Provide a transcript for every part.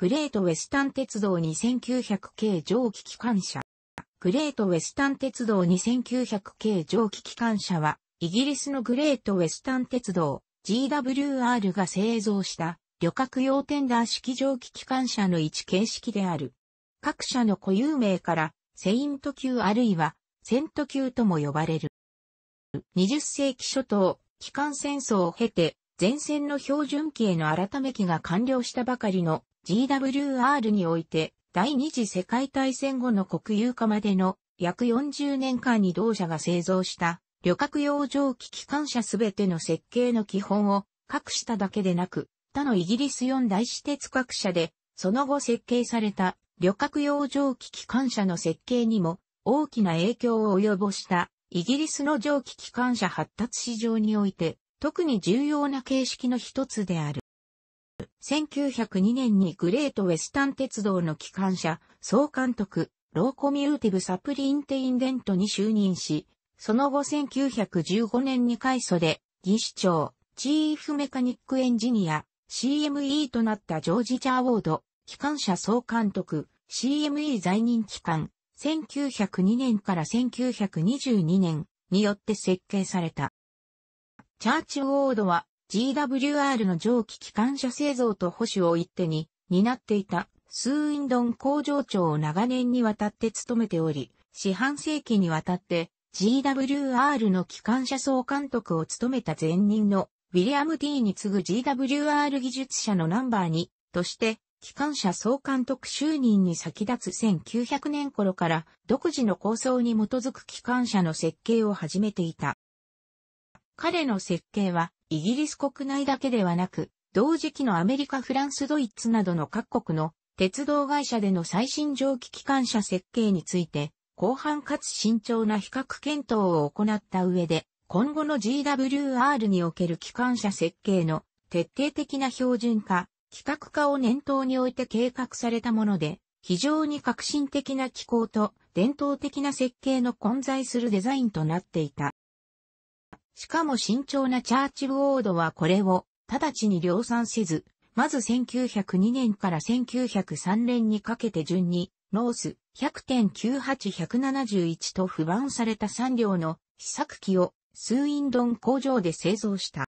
グレートウェスタン鉄道2900系蒸気機関車。グレートウェスタン鉄道2900系蒸気機関車は、イギリスのグレートウェスタン鉄道 GWR が製造した旅客用テンダー式蒸気機関車の一形式である。各社の固有名から、セイント級あるいは、セント級とも呼ばれる。20世紀初頭、機関戦争を経て、前線の標準機への改め機が完了したばかりの GWR において第二次世界大戦後の国有化までの約40年間に同社が製造した旅客用蒸気機関車すべての設計の基本を隠しただけでなく他のイギリス4大私鉄各社でその後設計された旅客用蒸気機関車の設計にも大きな影響を及ぼしたイギリスの蒸気機関車発達市場において特に重要な形式の一つである。1902年にグレートウェスタン鉄道の機関車、総監督、ローコミューティブサプリンテインデントに就任し、その後1915年に改祖で、技師長、チーフメカニックエンジニア、CME となったジョージ・チャーウォード、機関車総監督、CME 在任期間、1902年から1922年によって設計された。チャーチウォードは GWR の蒸気機関車製造と保守を一手に担っていたスーインドン工場長を長年にわたって務めており、四半世紀にわたって GWR の機関車総監督を務めた前任のウィリアムィーに次ぐ GWR 技術者のナンバー2として機関車総監督就任に先立つ1900年頃から独自の構想に基づく機関車の設計を始めていた。彼の設計はイギリス国内だけではなく、同時期のアメリカ、フランス、ドイツなどの各国の鉄道会社での最新蒸気機関車設計について、広範かつ慎重な比較検討を行った上で、今後の GWR における機関車設計の徹底的な標準化、規格化を念頭において計画されたもので、非常に革新的な機構と伝統的な設計の混在するデザインとなっていた。しかも慎重なチャーチウォードはこれを直ちに量産せず、まず1902年から1903年にかけて順に、ノース100.98171と不満された3両の試作機をスーインドン工場で製造した。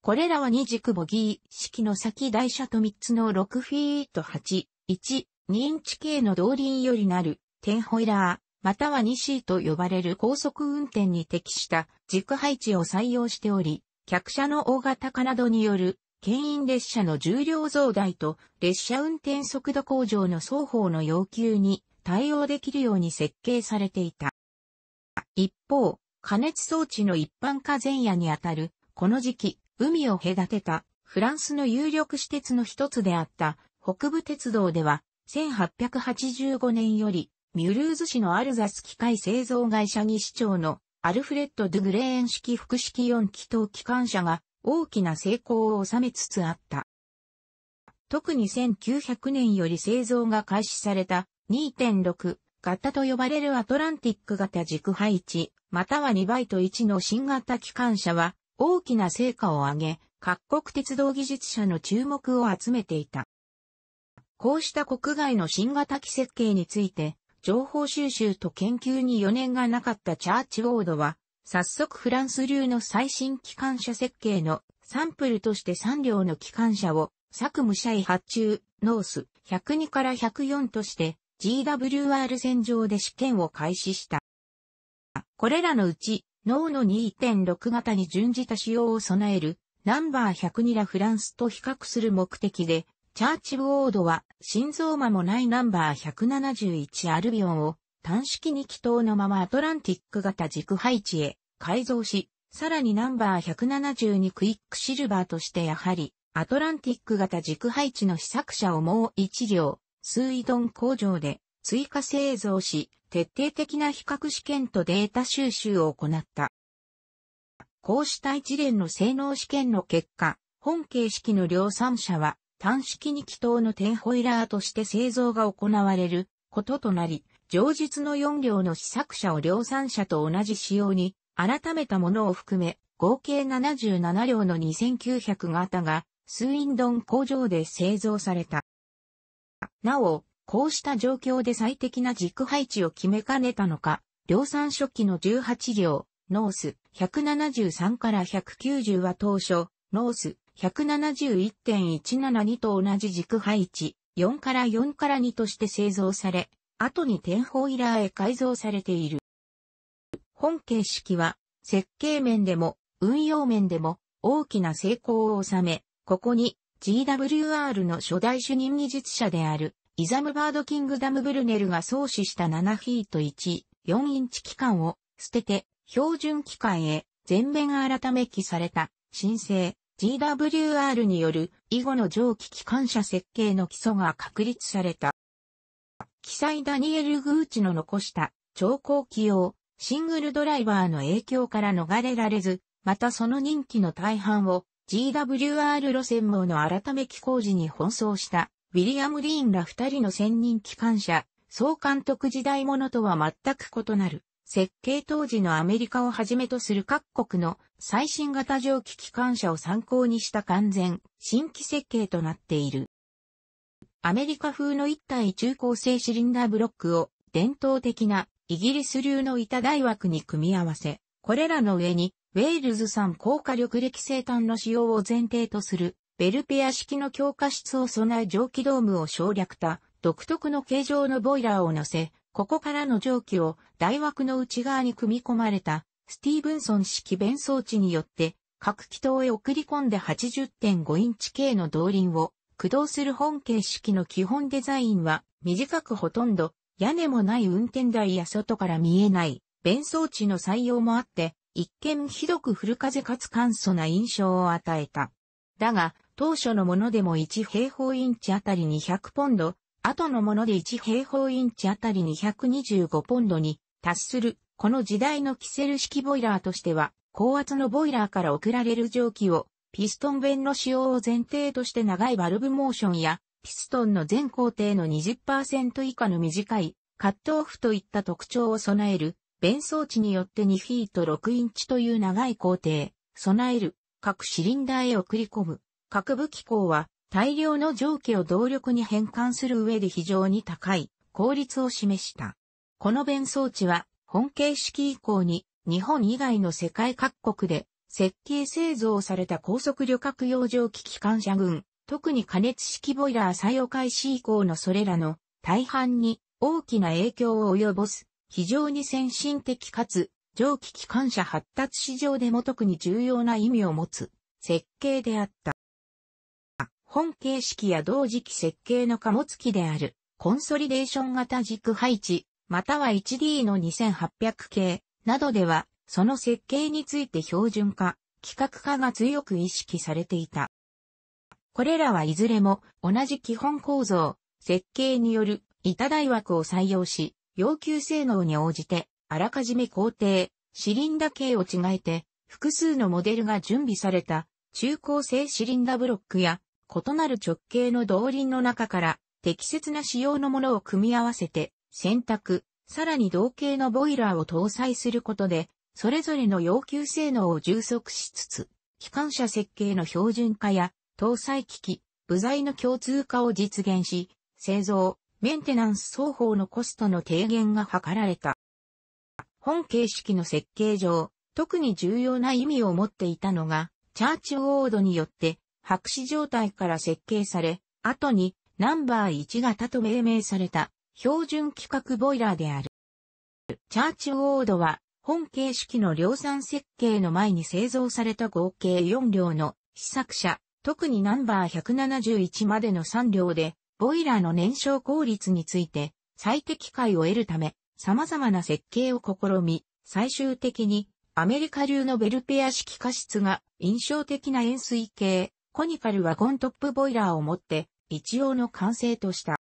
これらは二軸ボギー式の先台車と3つの6フィート8、1、2インチ系の動輪よりなる、テンホイラー、または 2C と呼ばれる高速運転に適した軸配置を採用しており、客車の大型化などによる牽引列車の重量増大と列車運転速度向上の双方の要求に対応できるように設計されていた。一方、加熱装置の一般化前夜にあたる、この時期、海を隔てたフランスの有力私鉄の一つであった北部鉄道では、1885年よりミュルーズ市のアルザス機械製造会社に市長のアルフレッド・ドゥグレーン式複式4気筒機関車が大きな成功を収めつつあった。特に1900年より製造が開始された2.6型と呼ばれるアトランティック型軸配置、または2倍と1の新型機関車は大きな成果を上げ、各国鉄道技術者の注目を集めていた。こうした国外の新型機設計について、情報収集と研究に余念がなかったチャーチウォードは、早速フランス流の最新機関車設計のサンプルとして3両の機関車を、作務社位発注、ノース102から104として GWR 線上で試験を開始した。これらのうち、脳の2.6型に準じた仕様を備えるナンバー102ラフランスと比較する目的でチャーチウォードは心臓間もないナンバー171アルビオンを単式に気筒のままアトランティック型軸配置へ改造し、さらにナンバー172クイックシルバーとしてやはりアトランティック型軸配置の試作者をもう一両、スイドン工場で追加製造し、徹底的な比較試験とデータ収集を行った。こうした一連の性能試験の結果、本形式の量産車は単式に気筒の点ホイラーとして製造が行われることとなり、上述の4両の試作車を量産車と同じ仕様に、改めたものを含め、合計77両の2900型が、スウィンドン工場で製造された。なお、こうした状況で最適な軸配置を決めかねたのか、量産初期の18両、ノース173から190は当初、ノース171.172と同じ軸配置、4から4から2として製造され、後に天砲イラーへ改造されている。本形式は、設計面でも、運用面でも、大きな成功を収め、ここに GWR の初代主任技術者である、イザムバードキングダムブルネルが創始した7フィート1、4インチ機関を捨てて、標準機関へ全面改め機された、申請、GWR による以後の蒸気機関車設計の基礎が確立された。記載ダニエル・グーチの残した超高機用シングルドライバーの影響から逃れられず、またその人気の大半を GWR 路線網の改め機工事に奔走したウィリアム・リーンら二人の専任機関車総監督時代ものとは全く異なる設計当時のアメリカをはじめとする各国の最新型蒸気機関車を参考にした完全、新規設計となっている。アメリカ風の一体中高性シリンダーブロックを伝統的なイギリス流の板大枠に組み合わせ、これらの上にウェールズ産高火力歴生炭の使用を前提とするベルペア式の強化室を備え蒸気ドームを省略た独特の形状のボイラーを乗せ、ここからの蒸気を大枠の内側に組み込まれたスティーブンソン式弁装置によって各気筒へ送り込んで80.5インチ径の動輪を駆動する本形式の基本デザインは短くほとんど屋根もない運転台や外から見えない弁装置の採用もあって一見ひどく古風かつ簡素な印象を与えた。だが当初のものでも1平方インチあたり200ポンド後のもので1平方インチあたり225ポンドに達する、この時代のキセル式ボイラーとしては、高圧のボイラーから送られる蒸気を、ピストン弁の使用を前提として長いバルブモーションや、ピストンの全工程の20%以下の短い、カットオフといった特徴を備える、弁装置によって2フィート6インチという長い工程、備える、各シリンダーへ送り込む、各武機構は、大量の蒸気を動力に変換する上で非常に高い効率を示した。この弁装置は本形式以降に日本以外の世界各国で設計製造された高速旅客用蒸気機関車群、特に加熱式ボイラー採用開始以降のそれらの大半に大きな影響を及ぼす非常に先進的かつ蒸気機関車発達市場でも特に重要な意味を持つ設計であった。本形式や同時期設計の貨物機である、コンソリデーション型軸配置、または 1D の2800系などでは、その設計について標準化、規格化が強く意識されていた。これらはいずれも同じ基本構造、設計による板台枠を採用し、要求性能に応じて、あらかじめ工程、シリンダ系を違えて、複数のモデルが準備された中高性シリンダブロックや異なる直径の動輪の中から適切な仕様のものを組み合わせて選択、さらに同型のボイラーを搭載することで、それぞれの要求性能を充足しつつ、機関車設計の標準化や搭載機器、部材の共通化を実現し、製造、メンテナンス双方のコストの低減が図られた。本形式の設計上、特に重要な意味を持っていたのが、チャーチウォードによって白紙状態から設計され、後にナンバー1型と命名された標準規格ボイラーである。チャーチウォードは本形式の量産設計の前に製造された合計4両の試作車、特にナンバー171までの3両で、ボイラーの燃焼効率について最適解を得るため、様々な設計を試み、最終的にアメリカ流のベルペア式加湿が印象的な円錐形コニカルワゴントップボイラーを持って一応の完成とした。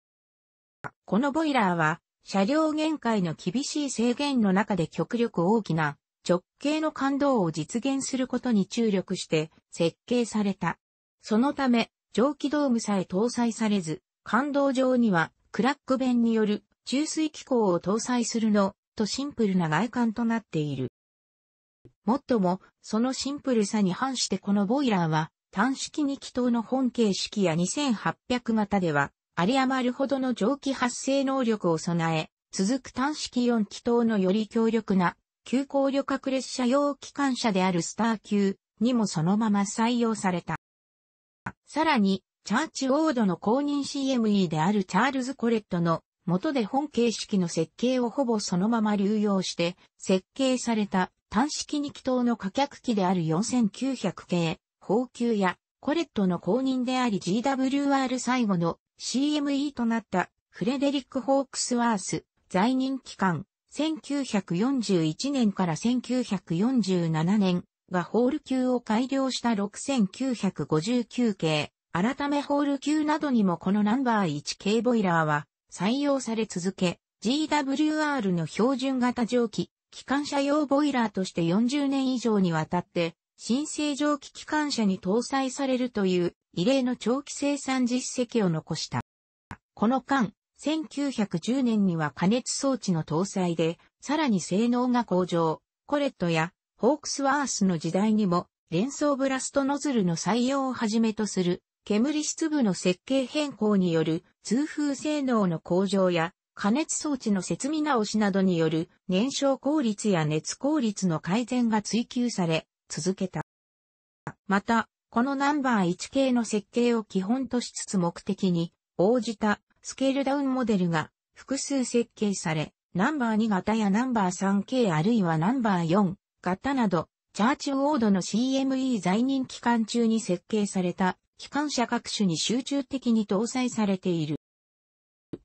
このボイラーは車両限界の厳しい制限の中で極力大きな直径の感動を実現することに注力して設計された。そのため蒸気ドームさえ搭載されず、感動上にはクラック弁による注水機構を搭載するのとシンプルな外観となっている。もっとも、そのシンプルさに反してこのボイラーは、単式二気筒の本形式や2800型では、有り余るほどの蒸気発生能力を備え、続く単式4気筒のより強力な、急行旅客列車用機関車であるスター級にもそのまま採用された。さらに、チャーチウォードの公認 CME であるチャールズ・コレットの元で本形式の設計をほぼそのまま流用して設計された単式2気筒の可客機である4900系宝球やコレットの公認であり GWR 最後の CME となったフレデリック・ホークスワース在任期間1941年から1947年がホール級を改良した6959系、改めホール級などにもこのナンバー1系ボイラーは採用され続け、GWR の標準型蒸気、機関車用ボイラーとして40年以上にわたって新生蒸気機関車に搭載されるという異例の長期生産実績を残した。この間、1910年には加熱装置の搭載で、さらに性能が向上、コレットやホークスワースの時代にも、連装ブラストノズルの採用をはじめとする、煙室部の設計変更による通風性能の向上や、加熱装置の設備直しなどによる燃焼効率や熱効率の改善が追求され、続けた。また、このナンバー1系の設計を基本としつつ目的に応じたスケールダウンモデルが複数設計され、ナンバー2型やナンバー3系あるいはナンバー4型など、チャーチウォードの CME 在任期間中に設計された機関車各種に集中的に搭載されている。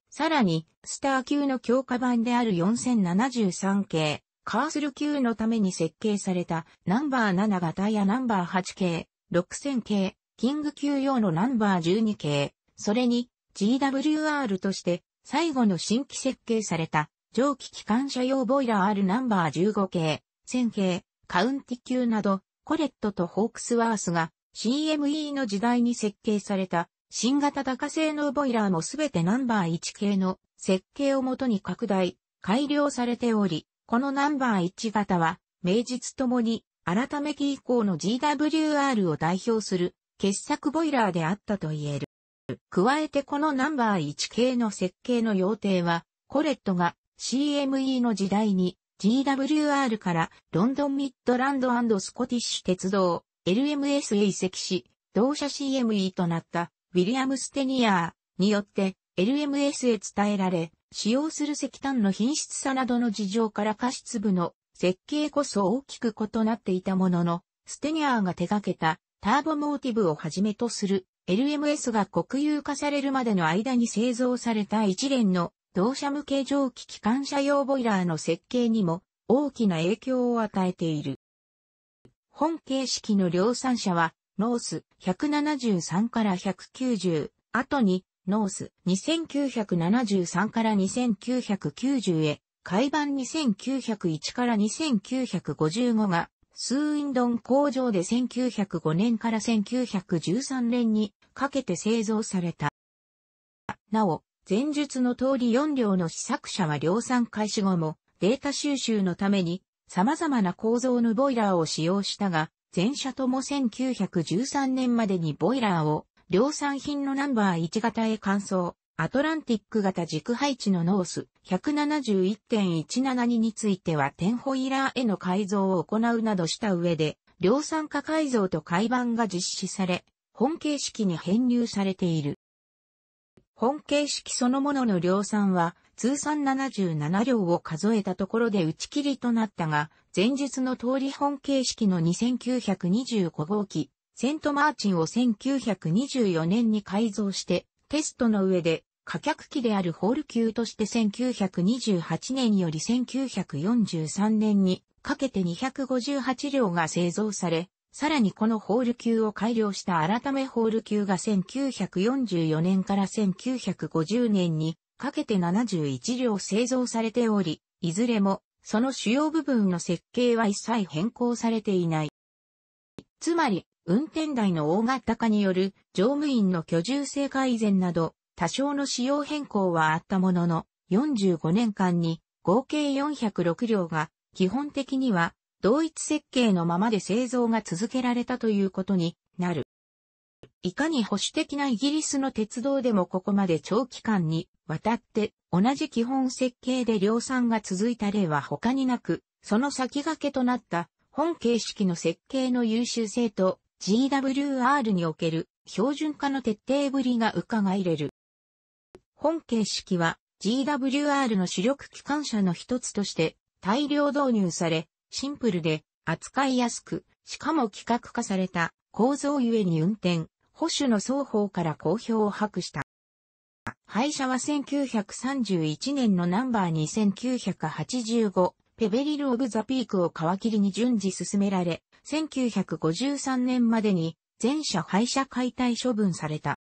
さらに、スター級の強化版である4073系、カースル級のために設計されたナンバー7型やナンバー8系、6000系、キング級用のナンバー12系、それに GWR として最後の新規設計された蒸気機関車用ボイラー R ナンバー15系、1000系、カウンティ級など、コレットとホークスワースが CME の時代に設計された新型高性能ボイラーもすべてナンバー1系の設計をもとに拡大、改良されており、このナンバー1型は、名実ともに、改め期以降の GWR を代表する、傑作ボイラーであったと言える。加えてこのナンバー1系の設計の要定は、コレットが CME の時代に GWR からロンドンミッドランドスコティッシュ鉄道 LMS へ移籍し、同社 CME となったウィリアム・ステニアーによって LMS へ伝えられ、使用する石炭の品質さなどの事情から加湿部の設計こそ大きく異なっていたものの、ステニアーが手掛けたターボモーティブをはじめとする LMS が国有化されるまでの間に製造された一連の同社向け蒸気機関車用ボイラーの設計にも大きな影響を与えている。本形式の量産車はノース173から190後にノース2973から2990へ、海版2901から2955が、スーインドン工場で1905年から1913年にかけて製造された。なお、前述の通り4両の試作車は量産開始後もデータ収集のために様々な構造のボイラーを使用したが、全車とも1913年までにボイラーを量産品のナンバー1型へ換装、アトランティック型軸配置のノース171.172については点ホイラーへの改造を行うなどした上で、量産化改造と改版が実施され、本形式に編入されている。本形式そのものの量産は通算77両を数えたところで打ち切りとなったが、前述の通り本形式の2925号機、セントマーチンを1924年に改造して、テストの上で、可客機であるホール級として1928年より1943年にかけて258両が製造され、さらにこのホール級を改良した改めホール級が1944年から1950年にかけて71両製造されており、いずれもその主要部分の設計は一切変更されていない。つまり、運転台の大型化による乗務員の居住性改善など、多少の仕様変更はあったものの、45年間に合計406両が基本的には同一設計のままで製造が続けられたということになる。いかに保守的なイギリスの鉄道でもここまで長期間にわたって同じ基本設計で量産が続いた例は他になく、その先駆けとなった本形式の設計の優秀性と GWR における標準化の徹底ぶりが伺いれる。本形式は GWR の主力機関車の一つとして大量導入され、シンプルで扱いやすく、しかも規格化された構造ゆえに運転、保守の双方から好評を博した。廃車は1931年のナンバー2985ペベリル・オブ・ザ・ピークを皮切りに順次進められ、1953年までに全社廃車解体処分された。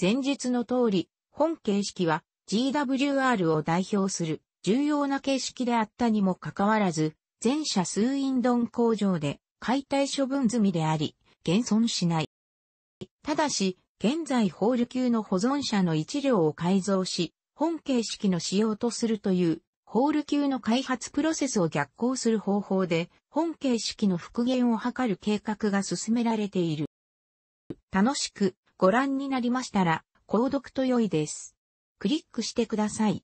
前述の通り、本形式は GWR を代表する重要な形式であったにもかかわらず、全社数インドン工場で解体処分済みであり、現存しない。ただし、現在ホール級の保存者の一両を改造し、本形式の仕様とするというホール級の開発プロセスを逆行する方法で、本形式の復元を図る計画が進められている。楽しくご覧になりましたら、購読と良いです。クリックしてください。